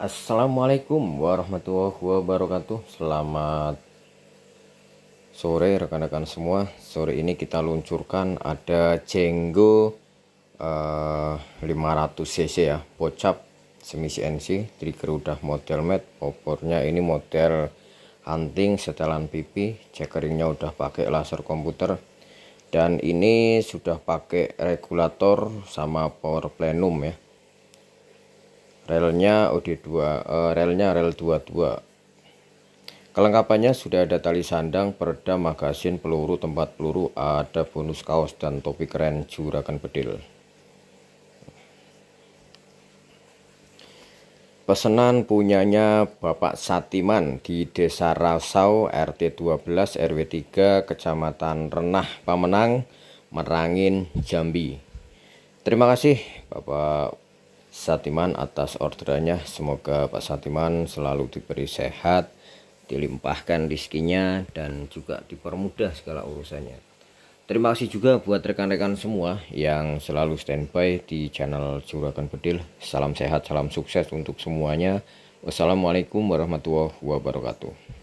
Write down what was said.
Assalamualaikum warahmatullahi wabarakatuh Selamat sore rekan-rekan semua Sore ini kita luncurkan ada Cenggo uh, eh, 500cc ya Bocap semi CNC trigger udah model mat Popornya ini model hunting setelan pipi Checkeringnya udah pakai laser komputer Dan ini sudah pakai regulator sama power plenum ya relnya OD2 uh, eh, relnya rel 22 kelengkapannya sudah ada tali sandang peredam magasin peluru tempat peluru ada bonus kaos dan topi keren juragan bedil pesanan punyanya Bapak Satiman di Desa Rasau RT 12 RW 3 Kecamatan Renah Pamenang Merangin Jambi Terima kasih Bapak Satiman atas orderannya. Semoga Pak Satiman selalu diberi sehat, dilimpahkan rezekinya dan juga dipermudah segala urusannya. Terima kasih juga buat rekan-rekan semua yang selalu standby di channel Juragan Bedil. Salam sehat, salam sukses untuk semuanya. Wassalamualaikum warahmatullahi wabarakatuh.